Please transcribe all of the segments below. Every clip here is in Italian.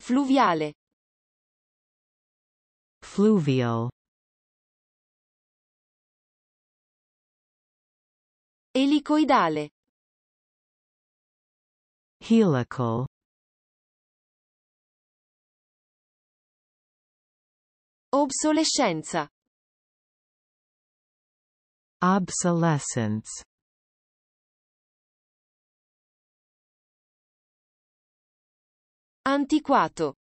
Fluviale. Fluvial. Elicoidale. Helical. Obsolescenza. Obsolescence. Antiquato.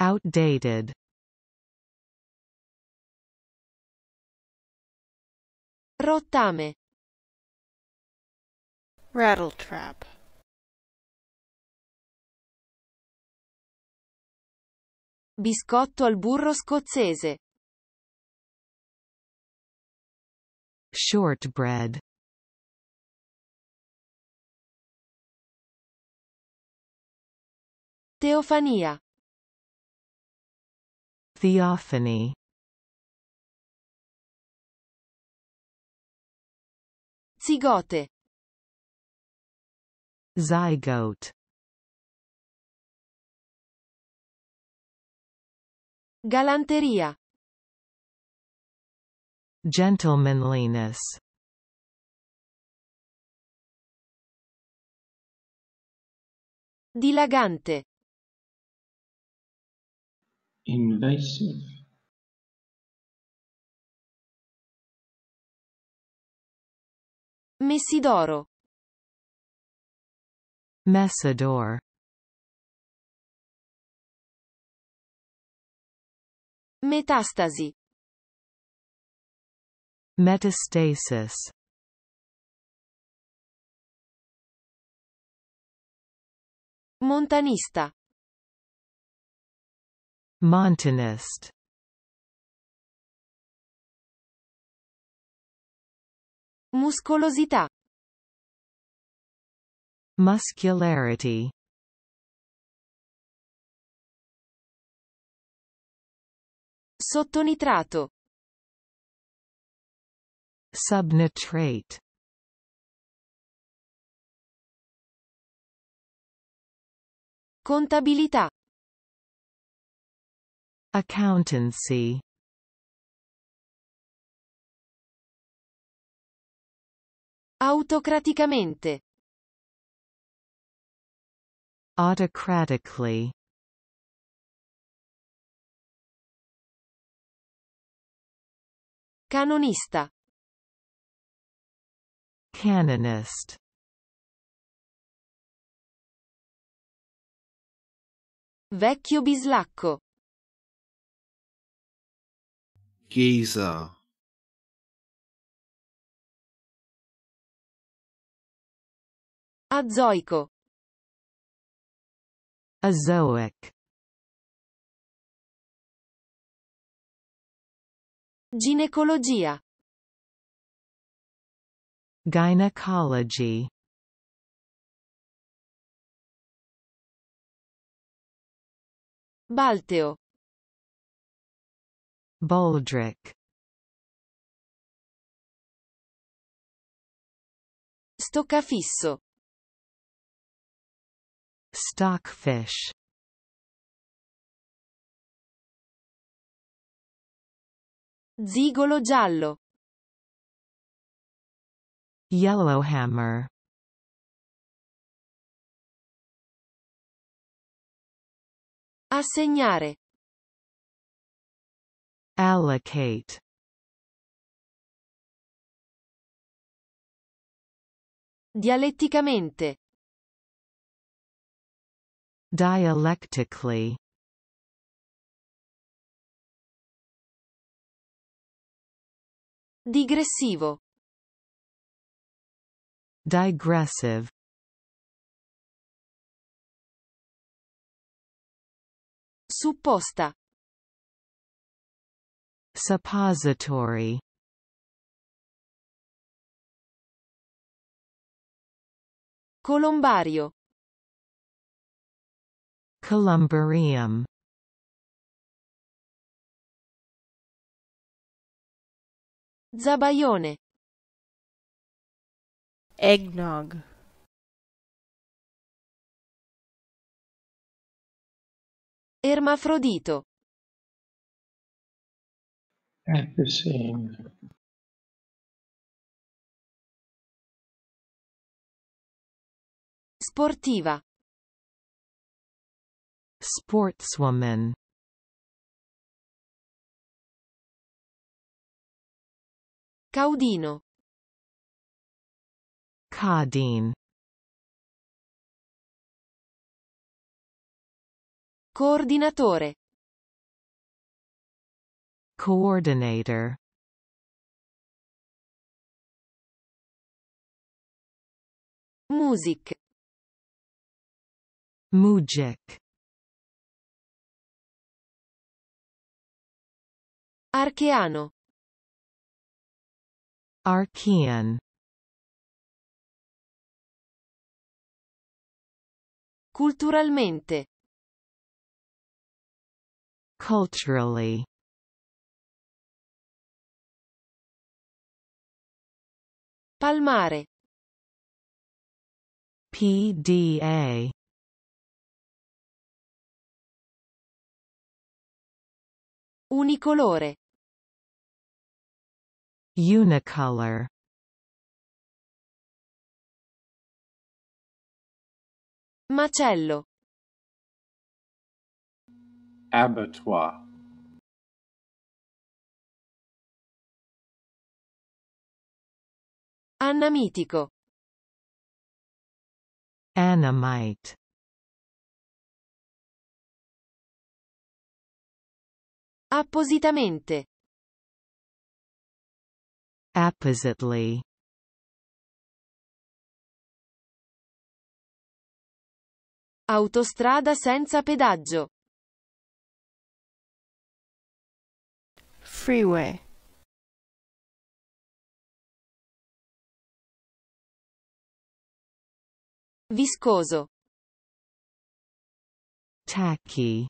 Outdated. Rottame. Rattletrap. Biscotto al burro scozzese. Shortbread. Teofania. Theophany. Zigote. Zygote. Galanteria. Gentlemanliness. Dilagante invasive Messidoro Messidor Metastasi Metastasis Montanista Montanist Muscolosità Muscularity Sottonitrato Subnitrate Contabilità Accountancy Autocraticamente Autocratically Canonista Canonist Vecchio bislacco Geisa Azoico Azoic Ginecologia Gynecology Balteo Baldric Stoccafisso Stockfish Zigolo giallo Yellowhammer Assegnare Allocate Dialetticamente Dialectically Digressivo Digressive Supposta Suppository Colombario Columbarium Zabaione Eggnog Ermafrodito F eh, eh, same. Sportiva. Sportswoman. Caudino. Caudine. Coordinatore. coordinator. Music. Mujic. Archeano. Archean. Culturalmente. Culturally. Palmare. PDA. Unicolore. Unicolor. Macello. Abattoir. Annamitico. Annamite. Appositamente. Appositely. Autostrada senza pedaggio. Freeway. Viscoso. Tacky.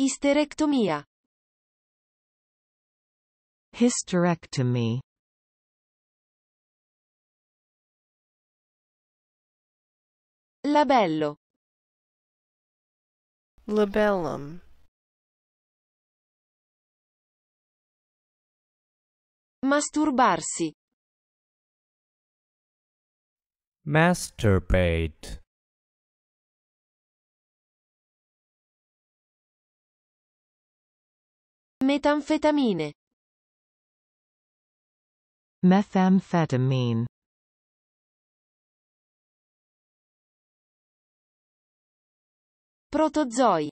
Isterectomia. Hysterectomy. Labello. Labellum. Masturbarsi. masturbate metanfetamine methamphetamine protozoi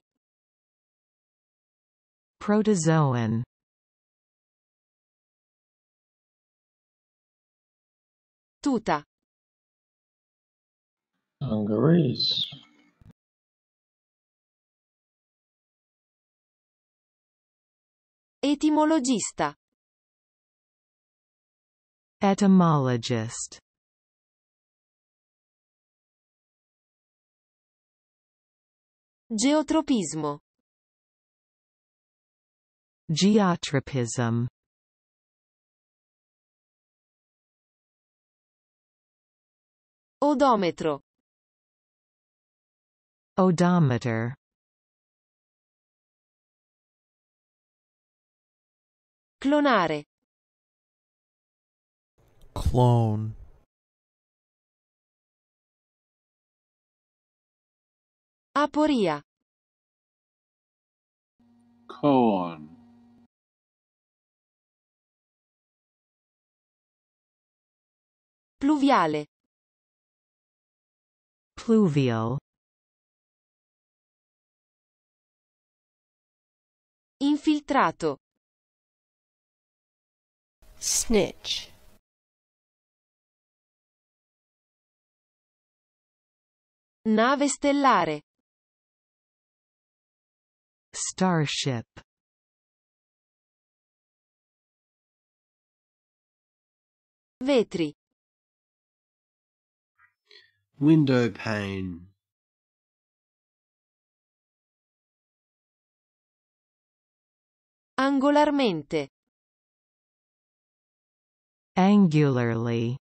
protozoan tuta Hungaries Etimologista Etymologist Geotropismo Geotropism Odometro Odometer Clonare Clone Aporia Coon Pluviale Pluvial Infiltrato. Snitch. Nave stellare. Starship. Vetri. Window pane. angolarmente angularly